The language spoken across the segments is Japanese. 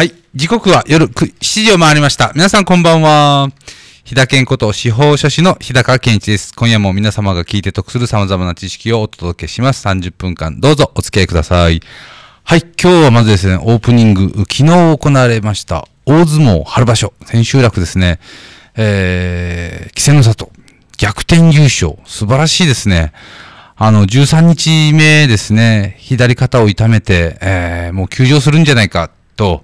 はい。時刻は夜7時を回りました。皆さんこんばんは。日田健こと司法書士の日高健一です。今夜も皆様が聞いて得する様々な知識をお届けします。30分間どうぞお付き合いください。はい。今日はまずですね、オープニング、昨日行われました大相撲春場所、千秋楽ですね。えー、稀勢の里、逆転優勝、素晴らしいですね。あの、13日目ですね、左肩を痛めて、えー、もう休場するんじゃないかと、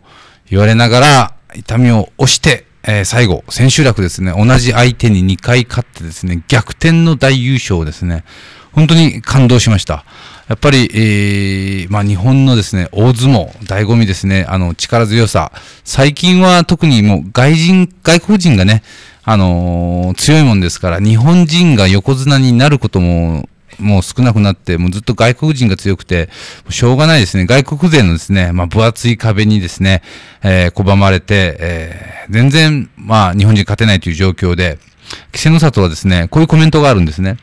言われながら、痛みを押して、えー、最後、千秋楽ですね、同じ相手に2回勝ってですね、逆転の大優勝ですね、本当に感動しました。やっぱり、えー、まあ、日本のですね、大相撲、醍醐味ですね、あの、力強さ。最近は特にもう外人、外国人がね、あのー、強いもんですから、日本人が横綱になることももう少なくなって、もうずっと外国人が強くて、しょうがないですね。外国勢のですね、まあ、分厚い壁にですね、えー、拒まれて、えー、全然、まあ、日本人勝てないという状況で、稀勢の里はですね、こういうコメントがあるんですね。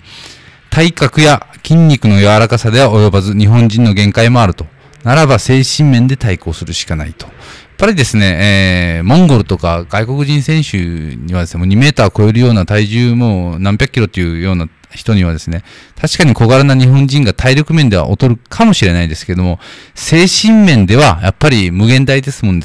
体格や筋肉の柔らかさでは及ばず、日本人の限界もあると。ならば精神面で対抗するしかないと。やっぱりですね、えー、モンゴルとか外国人選手にはですね、もう2メーター超えるような体重も何百キロというような人にはですね、確かに小柄な日本人が体力面では劣るかもしれないですけども、精神面ではやっぱり無限大ですもん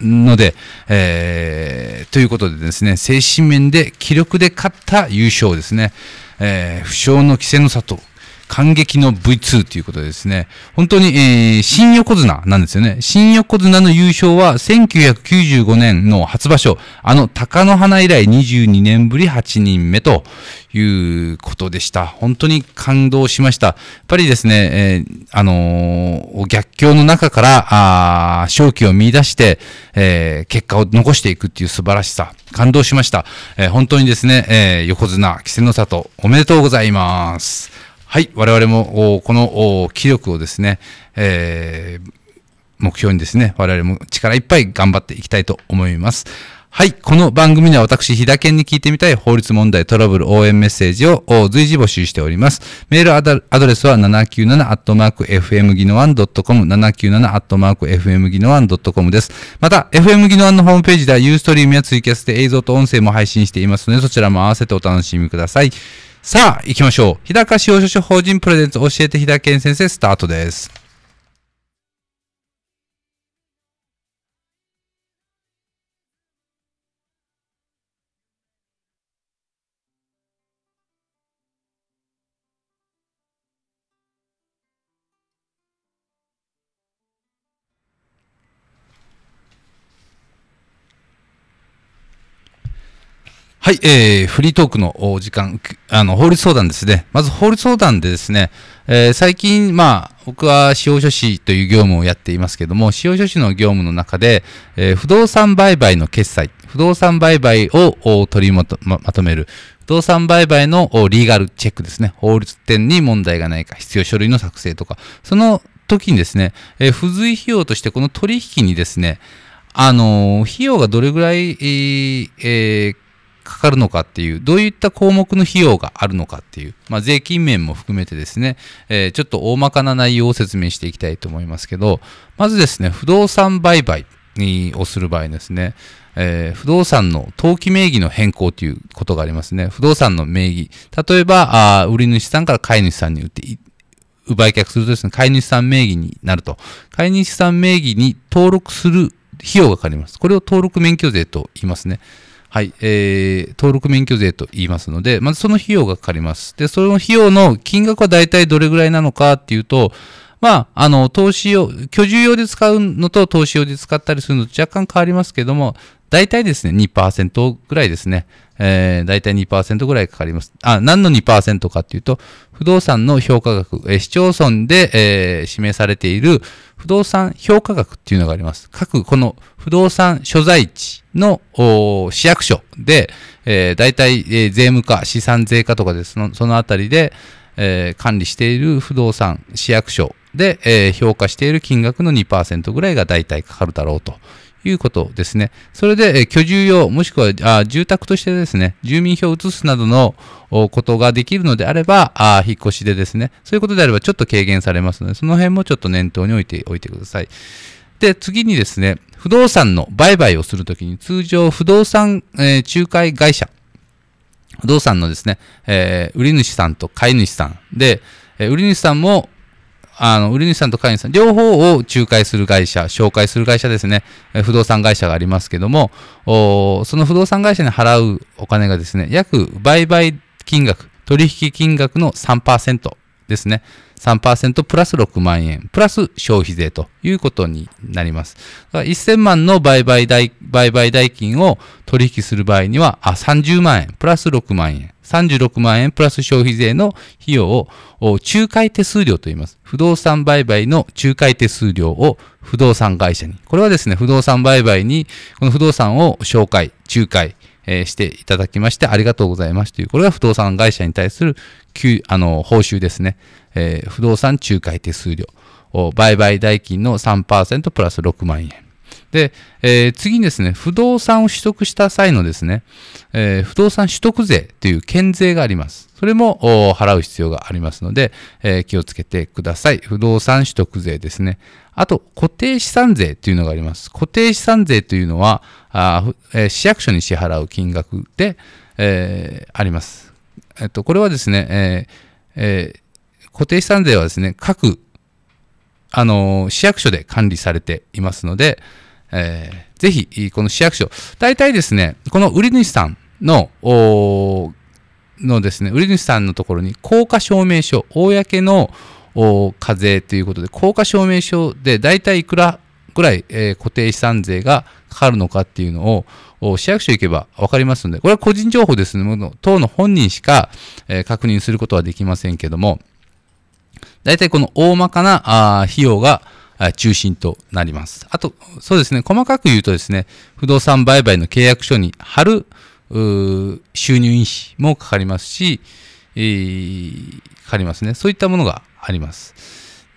ので、えー、ということでですね、精神面で気力で勝った優勝ですね、えー、不詳の稀勢の里感激の V2 ということでですね、本当に、えー、新横綱なんですよね。新横綱の優勝は1995年の初場所、あの鷹の花以来22年ぶり8人目ということでした。本当に感動しました。やっぱりですね、えー、あのー、逆境の中から、あ勝機を見出して、えー、結果を残していくっていう素晴らしさ、感動しました。えー、本当にですね、えー、横綱、稀勢の里、おめでとうございます。はい、我々もこの気力をですね、えー、目標にですね、我々も力いっぱい頑張っていきたいと思います。はい。この番組では私、日田県に聞いてみたい法律問題トラブル応援メッセージを随時募集しております。メールアドレスは 797-fmgino1.com、797-fmgino1.com です。また、FM ギノ1のホームページではユーストリームやツイキャスで映像と音声も配信していますので、そちらも合わせてお楽しみください。さあ、行きましょう。日高市用書士法人プレゼンツ教えて日高健先生スタートです。はい、えー、フリートークのお時間、あの、法律相談ですね。まず法律相談でですね、えー、最近、まあ、僕は司法書士という業務をやっていますけども、司法書士の業務の中で、えー、不動産売買の決済、不動産売買を取りまと、ま、まとめる、不動産売買のリーガルチェックですね、法律点に問題がないか、必要書類の作成とか、その時にですね、えー、付随費用としてこの取引にですね、あのー、費用がどれぐらい、えー、かかるのかっていう、どういった項目の費用があるのかっていう、まあ、税金面も含めてですね、えー、ちょっと大まかな内容を説明していきたいと思いますけど、まずですね、不動産売買にをする場合ですね、えー、不動産の登記名義の変更ということがありますね。不動産の名義。例えば、あ売り主さんから買い主さんに売って、売却するとですね、買い主さん名義になると。買い主さん名義に登録する費用がかかります。これを登録免許税と言いますね。はい、えー、登録免許税と言いますので、まずその費用がかかります。で、その費用の金額は大体どれぐらいなのかっていうと、まあ、あの、投資用、居住用で使うのと投資用で使ったりするのと若干変わりますけども、大体ですね、2%ぐらいですね。えー、大体2%ぐらいかかります。あ、何の2%かっていうと、不動産の評価額、えー、市町村で、えー、示されている不動産評価額っていうのがあります。各、この不動産所在地の市役所で、えー、大体、えー、税務課、資産税課とかでその、そのあたりで、えー、管理している不動産市役所で、えー、評価している金額の2%ぐらいが大体かかるだろうということですね。それで、え居住用、もしくはあ住宅としてですね、住民票を移すなどのことができるのであれば、あ引っ越しでですね、そういうことであればちょっと軽減されますので、その辺もちょっと念頭に置いておいてください。で、次にですね、不動産の売買をするときに、通常不動産、えー、仲介会社、不動産のですね、えー、売り主さんと買い主さんで、えー、売り主さんもあの、売り主さんと会員さん、両方を仲介する会社、紹介する会社ですね、不動産会社がありますけども、その不動産会社に払うお金がですね、約売買金額、取引金額の3%ですね。3%プラス6万円、プラス消費税ということになります。だから1000万の売買代売買代金を取引する場合には、あ、30万円、プラス6万円。36万円プラス消費税の費用を仲介手数料と言います。不動産売買の仲介手数料を不動産会社に。これはですね、不動産売買に、この不動産を紹介、仲介、えしていただきましてありがとうございますという、これは不動産会社に対する給あの報酬ですね、えー、不動産仲介手数料、売買代金の3%プラス6万円。で、えー、次にですね、不動産を取得した際のですね、えー、不動産取得税という県税があります。それも払う必要がありますので、えー、気をつけてください。不動産取得税ですね。あと、固定資産税というのがあります。固定資産税というのは、あえ市役所に支払う金額で、えあります。えっと、これはですね、ええ固定資産税はですね、各、あの市役所で管理されていますので、えー、ぜひ、この市役所、大体ですね、この売り主さんの、のですね、売り主さんのところに、効果証明書、公の課税ということで、効果証明書で大体いくらぐらい、えー、固定資産税がかかるのかっていうのを、市役所行けば分かりますので、これは個人情報ですね、党の本人しか、えー、確認することはできませんけども、大体この大まかな費用が、中心となります。あと、そうですね、細かく言うとですね、不動産売買の契約書に貼る収入印紙もかかりますし、えー、かかりますね。そういったものがあります。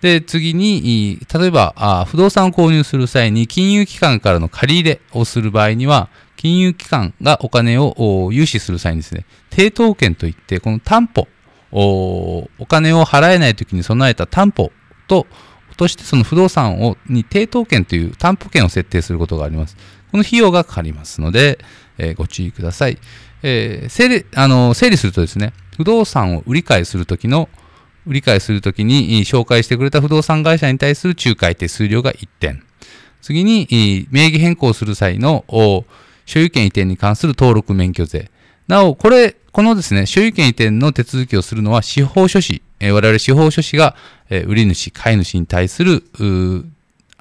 で、次に、例えば、不動産を購入する際に金融機関からの借り入れをする場合には、金融機関がお金を融資する際にですね、抵当権といって、この担保お金を払えない時に備えた担保とそしてその不動産をに抵当権という担保権を設定することがあります。この費用がかかりますので、えー、ご注意ください。えー、整理あの整理するとですね、不動産を売り買いするときの売り買いするときに紹介してくれた不動産会社に対する仲介手数料が1点。次に、名義変更する際の所有権移転に関する登録免許税。なお、これ、このですね、所有権移転の手続きをするのは司法書士え我々司法書士が、え売り主、買い主に対する、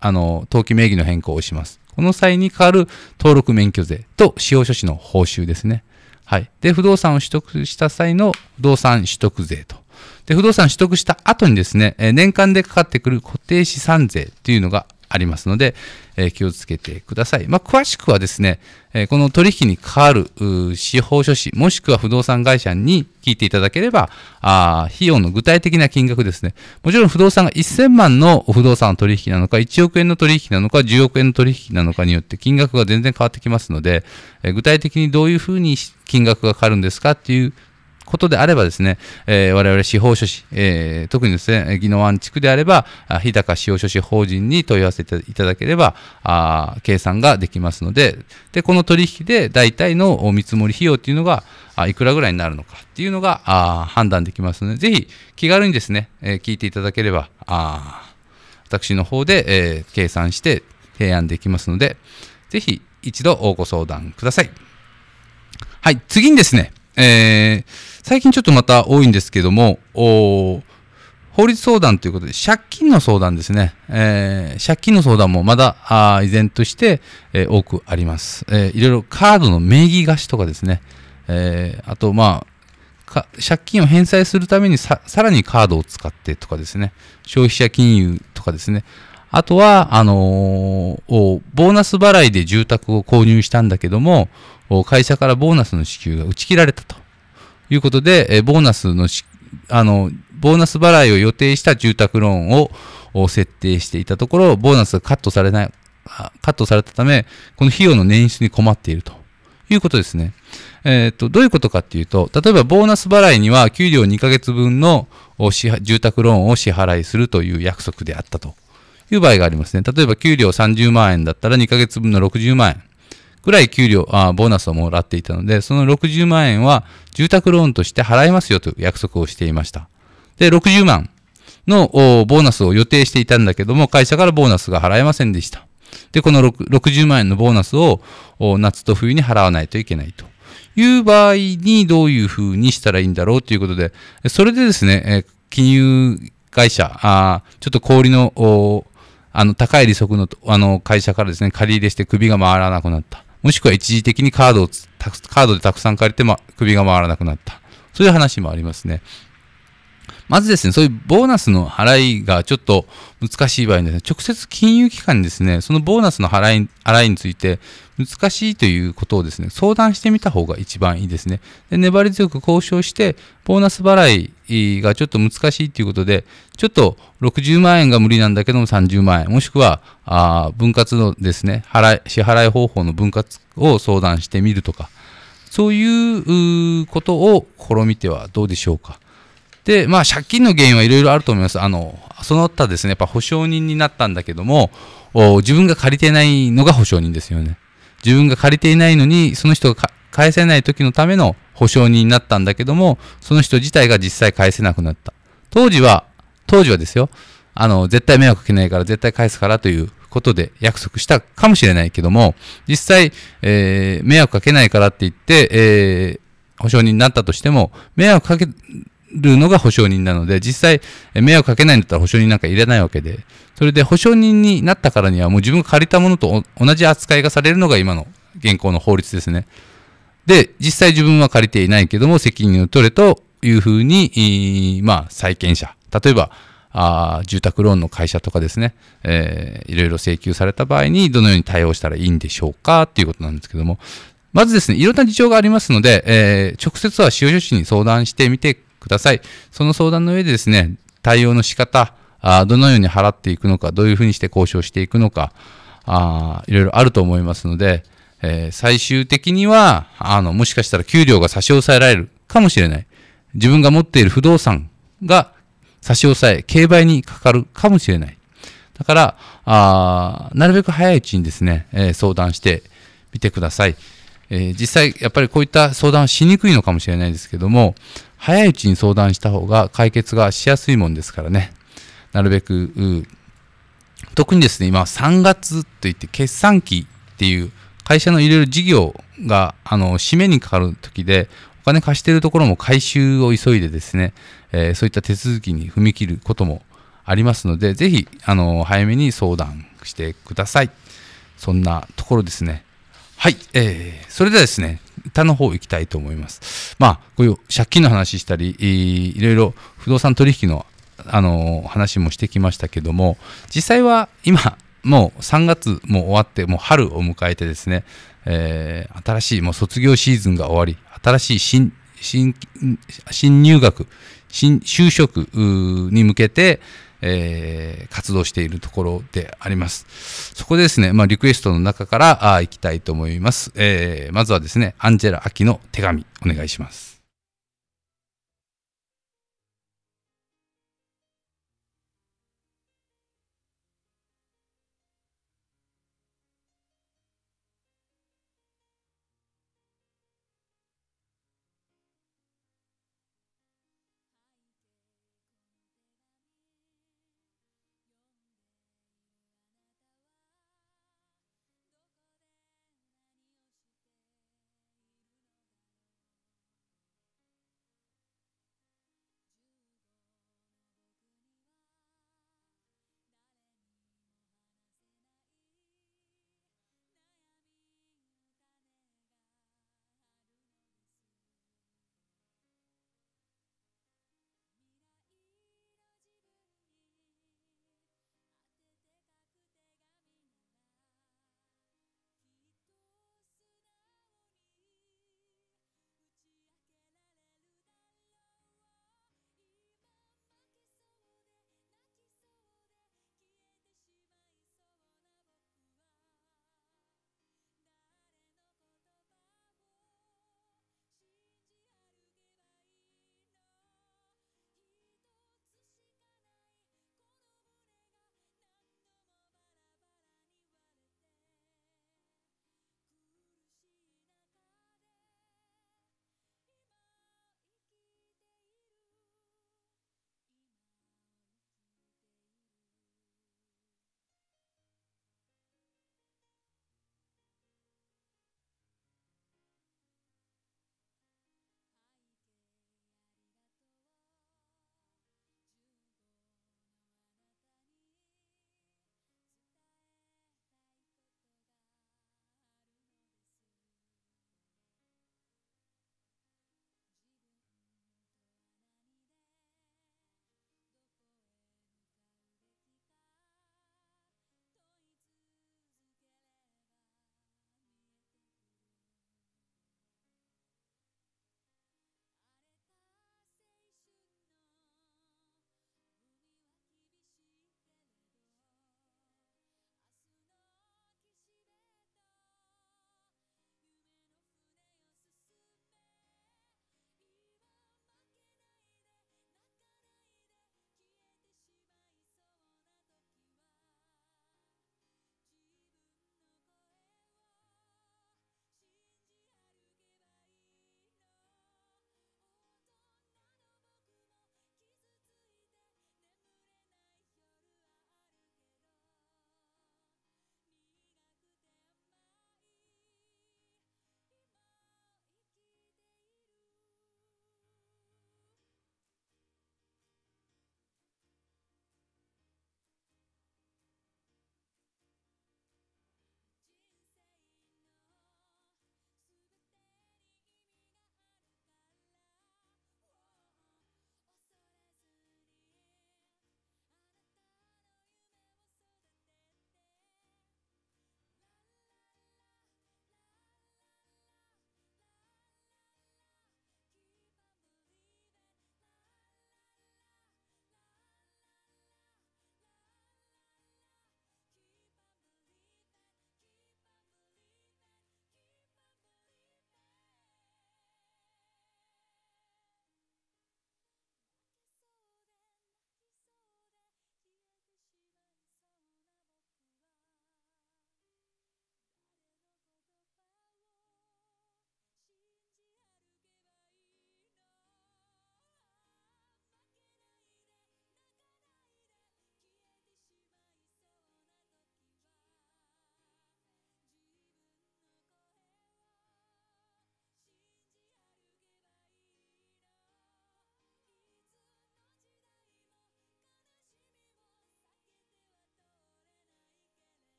あの、登記名義の変更をします。この際に代わる登録免許税と司法書士の報酬ですね。はい。で、不動産を取得した際の不動産取得税と。で、不動産取得した後にですね、年間でかかってくる固定資産税っていうのがありますので、えー、気をつけてください。まあ、詳しくはですね、えー、この取引に関わる司法書士、もしくは不動産会社に聞いていただければ、あ費用の具体的な金額ですね。もちろん不動産が1000万の不動産の取引なのか、1億円の取引なのか、10億円の取引なのかによって金額が全然変わってきますので、えー、具体的にどういうふうに金額がかかるんですかっていうことであればですね、えー、我々司法書士、えー、特にですね、宜野湾地区であれば、日高司法書士法人に問い合わせていただければ、あ計算ができますので、で、この取引で大体の見積もり費用っていうのが、いくらぐらいになるのかっていうのがあ判断できますので、ぜひ気軽にですね、えー、聞いていただければ、あ私の方で、えー、計算して提案できますので、ぜひ一度ご相談ください。はい、次にですね、えー最近ちょっとまた多いんですけども、法律相談ということで、借金の相談ですね。えー、借金の相談もまだあ依然として、えー、多くあります、えー。いろいろカードの名義貸しとかですね。えー、あと、まあ、借金を返済するためにさらにカードを使ってとかですね。消費者金融とかですね。あとは、あのー、ボーナス払いで住宅を購入したんだけども、会社からボーナスの支給が打ち切られたと。いうことで、えボーナスのし、あの、ボーナス払いを予定した住宅ローンを設定していたところ、ボーナスがカットされない、カットされたため、この費用の捻出に困っているということですね。えっ、ー、と、どういうことかっていうと、例えばボーナス払いには給料2ヶ月分の住宅ローンを支払いするという約束であったという場合がありますね。例えば給料30万円だったら2ヶ月分の60万円。ぐらい給料、あボーナスをもらっていたので、その60万円は住宅ローンとして払いますよと約束をしていました。で、60万のボーナスを予定していたんだけども、会社からボーナスが払えませんでした。で、この60万円のボーナスを夏と冬に払わないといけないと。いう場合にどういうふうにしたらいいんだろうということで、それでですね、金融会社、あちょっと氷の、あの、高い利息の、あの、会社からですね、借り入れして首が回らなくなった。もしくは一時的にカードをカードでたくさん借りて、ま、首が回らなくなった。そういう話もありますね。まずですね、そういうボーナスの払いがちょっと難しい場合にですね、直接金融機関にですね、そのボーナスの払い払いについて難しいということをですね、相談してみた方が一番いいですね。で粘り強く交渉して、ボーナス払いがちょっと難しいということで、ちょっと60万円が無理なんだけども30万円、もしくはあ分割のですね払い、支払い方法の分割を相談してみるとか、そういうことを試みてはどうでしょうか。で、まあ、借金の原因はいろいろあると思います。あの、その他ですね、やっぱ保証人になったんだけども、自分が借りてないのが保証人ですよね。自分が借りていないのに、その人が返せない時のための保証人になったんだけども、その人自体が実際返せなくなった。当時は、当時はですよ、あの、絶対迷惑かけないから、絶対返すからということで約束したかもしれないけども、実際、えー、迷惑かけないからって言って、えー、保証人になったとしても、迷惑かけるのが保証人なので、実際、迷惑かけないんだったら保証人なんかいらないわけで、それで保証人になったからにはもう自分が借りたものと同じ扱いがされるのが今の現行の法律ですね。で、実際自分は借りていないけども、責任を取れというふうに、まあ、債権者。例えば、あ住宅ローンの会社とかですね、えー、いろいろ請求された場合にどのように対応したらいいんでしょうかということなんですけども、まずですね、いろんな事情がありますので、えー、直接は使用書士に相談してみてください。その相談の上でですね、対応の仕方、あどのように払っていくのか、どういうふうにして交渉していくのか、あいろいろあると思いますので、えー、最終的には、あの、もしかしたら給料が差し押さえられるかもしれない。自分が持っている不動産が差し押さえ、競売にかかるかもしれない。だから、あなるべく早いうちにですね、えー、相談してみてください。えー、実際、やっぱりこういった相談はしにくいのかもしれないですけども、早いうちに相談した方が解決がしやすいもんですからね。なるべく、特にですね、今3月といって決算期っていう会社の入れる事業が、あの、締めにかかる時で、お金貸しているところも回収を急いでですね、えー、そういった手続きに踏み切ることもありますので、ぜひ、あの、早めに相談してください。そんなところですね。はい、えー、それではですね、他の方行きたいと思います。まあ、こういう借金の話したり、いろいろ不動産取引のあの話もしてきましたけども、実際は今、もう3月も終わってもう春を迎えてですね、えー、新しいもう卒業シーズンが終わり新しい新新新入学新就職に向けて、えー、活動しているところであります。そこでですね、まあ、リクエストの中からあいきたいと思います、えー、まずはですね、アンジェラ・アキの手紙、お願いします。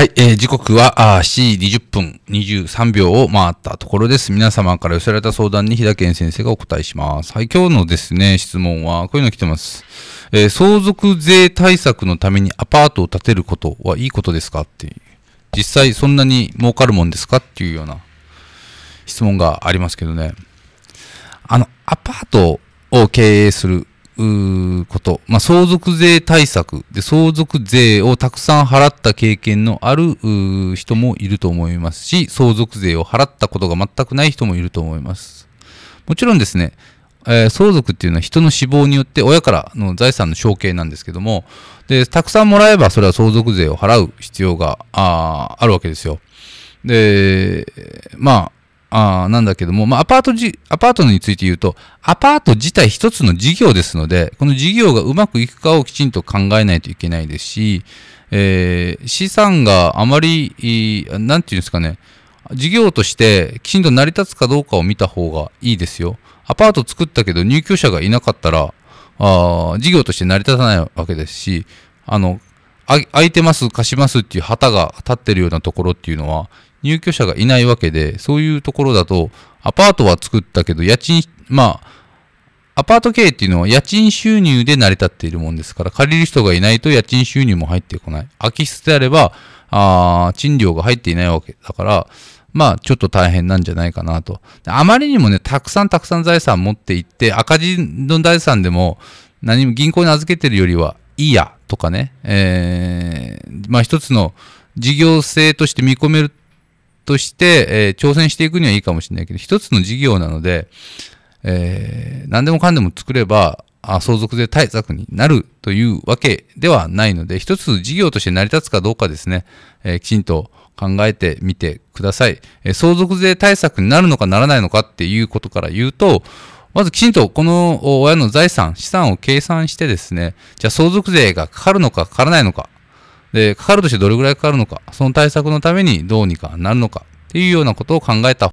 はい、えー、時刻はあ7時20分23秒を回ったところです。皆様から寄せられた相談に日田健先生がお答えします。はい、今日のですね、質問はこういうの来てます。えー、相続税対策のためにアパートを建てることはいいことですかっていう。実際そんなに儲かるもんですかっていうような質問がありますけどね。あの、アパートを経営すること、まあ、相続税対策で相続税をたくさん払った経験のある人もいると思いますし相続税を払ったことが全くない人もいると思いますもちろんですね、えー、相続っていうのは人の死亡によって親からの財産の承継なんですけどもでたくさんもらえばそれは相続税を払う必要があるわけですよでまああなんだけども、まあ、アパートじ、アパートについて言うと、アパート自体一つの事業ですので、この事業がうまくいくかをきちんと考えないといけないですし、えー、資産があまり、なんていうんですかね、事業としてきちんと成り立つかどうかを見た方がいいですよ。アパート作ったけど入居者がいなかったら、あ事業として成り立たないわけですし、あの、空いてます、貸しますっていう旗が立ってるようなところっていうのは、入居者がいないわけで、そういうところだと、アパートは作ったけど、家賃、まあ、アパート経営っていうのは家賃収入で成り立っているもんですから、借りる人がいないと家賃収入も入ってこない。空き室であれば、あ賃料が入っていないわけだから、まあ、ちょっと大変なんじゃないかなと。あまりにもね、たくさんたくさん財産持っていって、赤字の財産でも、何も銀行に預けてるよりは、いいや、とかね、えー、まあ一つの事業性として見込めるとして、えー、挑戦していくにはいいかもしれないけど、一つの事業なので、えー、何でもかんでも作れば、あ相続税対策になるというわけではないので、一つ事業として成り立つかどうかですね、えー、きちんと考えてみてください、えー、相続税対策になるのかならないのかっていうことから言うと、まずきちんとこの親の財産、資産を計算してですね、じゃあ相続税がかかるのかかからないのか、で、かかるとしてどれぐらいかかるのか、その対策のためにどうにかなるのかっていうようなことを考えた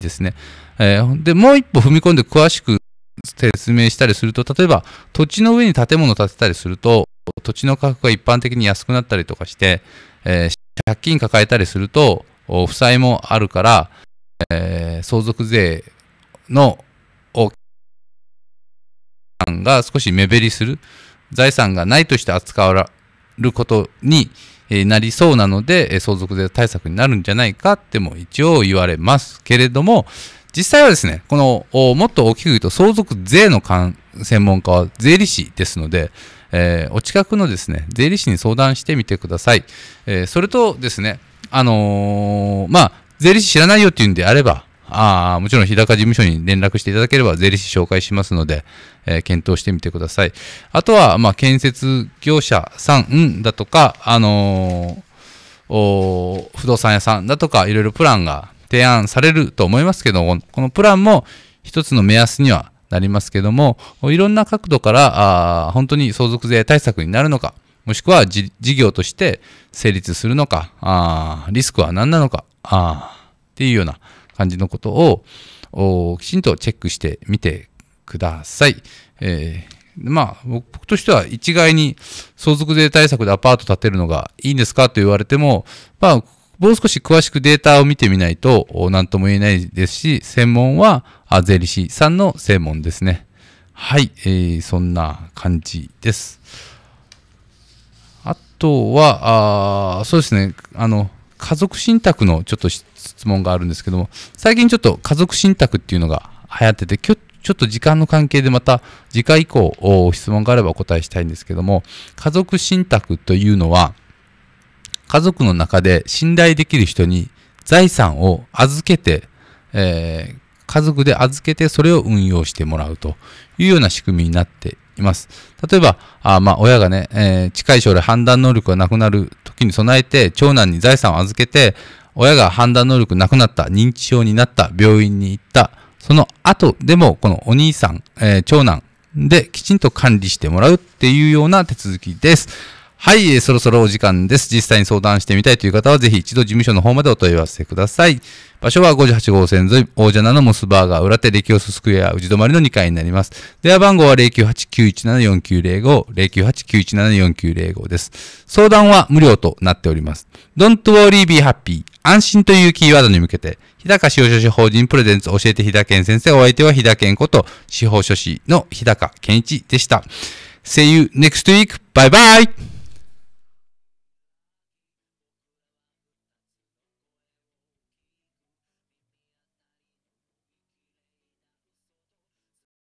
ですね。えー、で、もう一歩踏み込んで詳しく説明したりすると、例えば土地の上に建物を建てたりすると、土地の価格が一般的に安くなったりとかして、えー、借金抱えたりすると、負債もあるから、えー、相続税のが少し目減りする。財産がないとして扱わることになりそうなので、相続税対策になるんじゃないかっても一応言われますけれども、実際はですね、この、もっと大きく言うと相続税の専門家は税理士ですので、えー、お近くのですね、税理士に相談してみてください。えー、それとですね、あのー、まあ、税理士知らないよっていうんであれば、あもちろん日高事務所に連絡していただければ税理士紹介しますので、えー、検討してみてください。あとは、まあ、建設業者さんだとか、あのー、不動産屋さんだとか、いろいろプランが提案されると思いますけどこのプランも一つの目安にはなりますけども、いろんな角度から、あ本当に相続税対策になるのか、もしくは事業として成立するのか、あリスクは何なのか、あっていうような感じのことをきちんとチェックしてみてください。えーまあ、僕としては一概に相続税対策でアパート建てるのがいいんですかと言われても、まあ、もう少し詳しくデータを見てみないと何とも言えないですし、専門は税理士さんの専門ですね。はい、えー、そんな感じです。あとは、あそうですね、あの、家族信託のちょっと質問があるんですけども、最近ちょっと家族信託っていうのが流行ってて、ちょっと時間の関係でまた次回以降質問があればお答えしたいんですけども、家族信託というのは、家族の中で信頼できる人に財産を預けて、えー、家族で預けてそれを運用してもらうというような仕組みになっています。例えば、あまあ、親がね、えー、近い将来判断能力がなくなる時に備えて、長男に財産を預けて、親が判断能力なくなった、認知症になった、病院に行った、その後でも、このお兄さん、えー、長男できちんと管理してもらうっていうような手続きです。はい、そろそろお時間です。実際に相談してみたいという方は、ぜひ一度事務所の方までお問い合わせください。場所は58号線沿い、王者なのモスバーガー裏手、レキオススクエア、宇治りの2階になります。電話番号は098-917-4905、098-917-4905です。相談は無料となっております。Don't worry, be happy. 安心というキーワードに向けて、日高司法書士法人プレゼンツ教えて日高健先生、お相手は日高健こと司法書士の日高健一でした。See you next week. Bye bye!